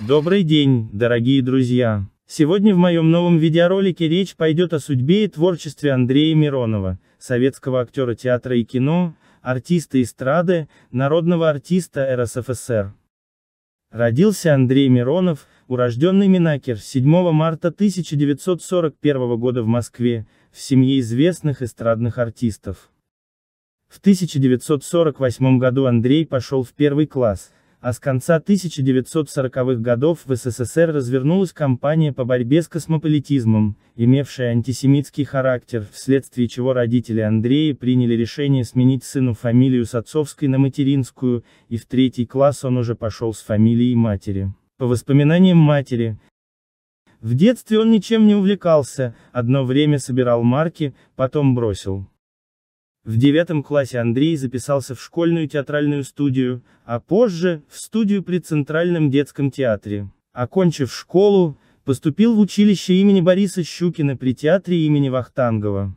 Добрый день, дорогие друзья! Сегодня в моем новом видеоролике речь пойдет о судьбе и творчестве Андрея Миронова, советского актера театра и кино, артиста эстрады, народного артиста РСФСР. Родился Андрей Миронов, урожденный Минакер, 7 марта 1941 года в Москве, в семье известных эстрадных артистов. В 1948 году Андрей пошел в первый класс, а с конца 1940-х годов в СССР развернулась кампания по борьбе с космополитизмом, имевшая антисемитский характер, вследствие чего родители Андрея приняли решение сменить сыну фамилию с отцовской на материнскую, и в третий класс он уже пошел с фамилией матери. По воспоминаниям матери, в детстве он ничем не увлекался, одно время собирал марки, потом бросил. В девятом классе Андрей записался в школьную театральную студию, а позже, в студию при Центральном детском театре. Окончив школу, поступил в училище имени Бориса Щукина при театре имени Вахтангова.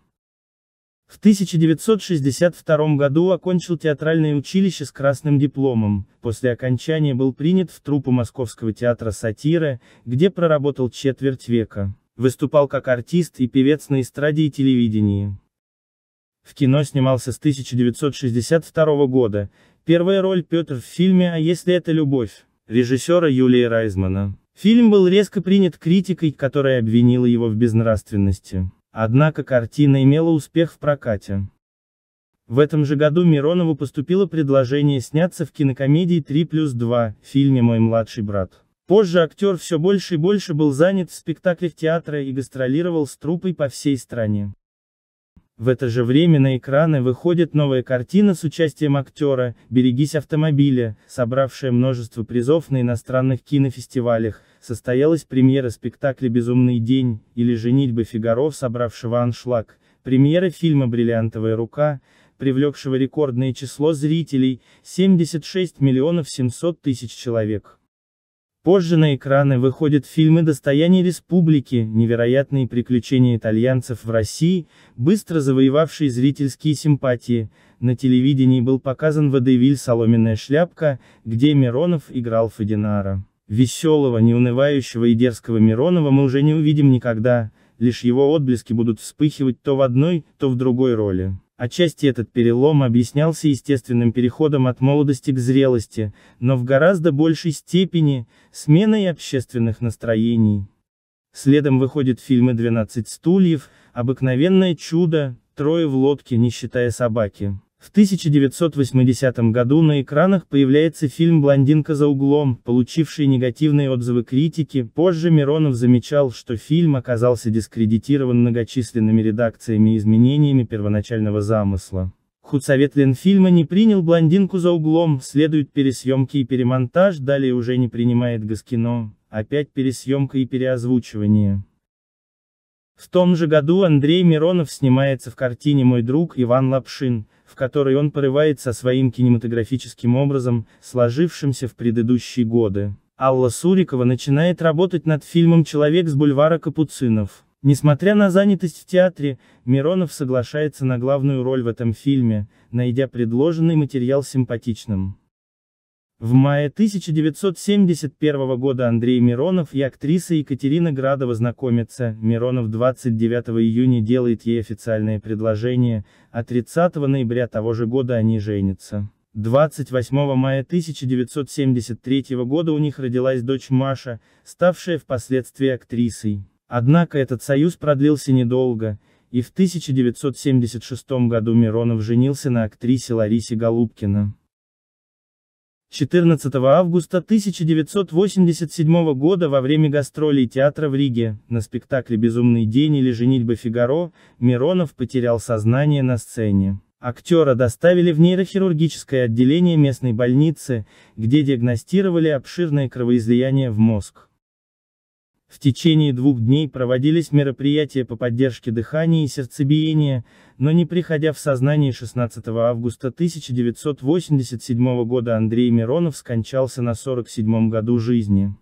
В 1962 году окончил театральное училище с красным дипломом, после окончания был принят в труппу Московского театра сатиры, где проработал четверть века. Выступал как артист и певец на эстраде и телевидении. В кино снимался с 1962 года, первая роль Петр в фильме «А если это любовь» режиссера Юлии Райзмана. Фильм был резко принят критикой, которая обвинила его в безнравственности. Однако картина имела успех в прокате. В этом же году Миронову поступило предложение сняться в кинокомедии «3 плюс 2» в фильме «Мой младший брат». Позже актер все больше и больше был занят в спектаклях театра и гастролировал с труппой по всей стране. В это же время на экраны выходит новая картина с участием актера «Берегись автомобиля», собравшая множество призов на иностранных кинофестивалях, состоялась премьера спектакля «Безумный день» или «Женитьба Фигаро», собравшего аншлаг, премьера фильма «Бриллиантовая рука», привлекшего рекордное число зрителей – 76 миллионов 700 тысяч человек. Позже на экраны выходят фильмы «Достояние республики», «Невероятные приключения итальянцев в России», быстро завоевавшие зрительские симпатии. На телевидении был показан водевиль «Соломенная шляпка», где Миронов играл Фадинара. Веселого, неунывающего и дерзкого Миронова мы уже не увидим никогда, лишь его отблески будут вспыхивать то в одной, то в другой роли. Отчасти этот перелом объяснялся естественным переходом от молодости к зрелости, но в гораздо большей степени, сменой общественных настроений. Следом выходят фильмы «12 стульев», «Обыкновенное чудо», «Трое в лодке, не считая собаки». В 1980 году на экранах появляется фильм «Блондинка за углом», получивший негативные отзывы критики, позже Миронов замечал, что фильм оказался дискредитирован многочисленными редакциями и изменениями первоначального замысла. Худсовет Ленфильма не принял «Блондинку за углом», Следует пересъемки и перемонтаж, далее уже не принимает Госкино. опять пересъемка и переозвучивание. В том же году Андрей Миронов снимается в картине «Мой друг Иван Лапшин», в которой он порывает со своим кинематографическим образом, сложившимся в предыдущие годы. Алла Сурикова начинает работать над фильмом «Человек с бульвара Капуцинов». Несмотря на занятость в театре, Миронов соглашается на главную роль в этом фильме, найдя предложенный материал симпатичным. В мае 1971 года Андрей Миронов и актриса Екатерина Градова знакомятся, Миронов 29 июня делает ей официальное предложение, а 30 ноября того же года они женятся. 28 мая 1973 года у них родилась дочь Маша, ставшая впоследствии актрисой. Однако этот союз продлился недолго, и в 1976 году Миронов женился на актрисе Ларисе Голубкина. 14 августа 1987 года во время гастролей театра в Риге, на спектакле «Безумный день» или «Женитьба Фигаро», Миронов потерял сознание на сцене. Актера доставили в нейрохирургическое отделение местной больницы, где диагностировали обширное кровоизлияние в мозг. В течение двух дней проводились мероприятия по поддержке дыхания и сердцебиения, но не приходя в сознание 16 августа 1987 года Андрей Миронов скончался на 47 году жизни.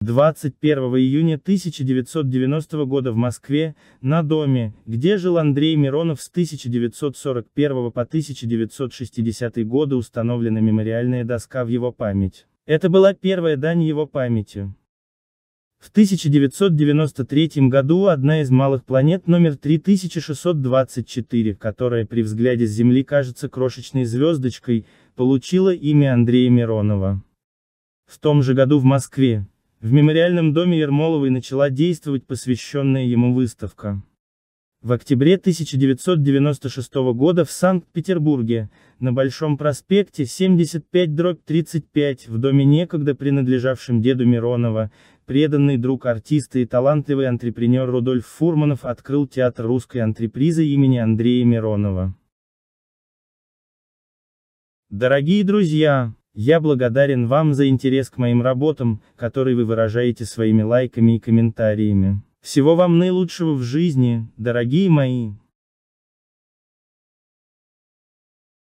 21 июня 1990 года в Москве, на доме, где жил Андрей Миронов с 1941 по 1960 годы установлена мемориальная доска в его память. Это была первая дань его памяти. В 1993 году одна из малых планет номер 3624, которая при взгляде с Земли кажется крошечной звездочкой, получила имя Андрея Миронова. В том же году в Москве, в мемориальном доме Ермоловой начала действовать посвященная ему выставка. В октябре 1996 года в Санкт-Петербурге, на Большом проспекте 75-35, в доме некогда принадлежавшем деду Миронова, преданный друг артиста и талантливый антрепренер Рудольф Фурманов открыл театр русской антрепризы имени Андрея Миронова. Дорогие друзья, я благодарен вам за интерес к моим работам, который вы выражаете своими лайками и комментариями. Всего вам наилучшего в жизни, дорогие мои!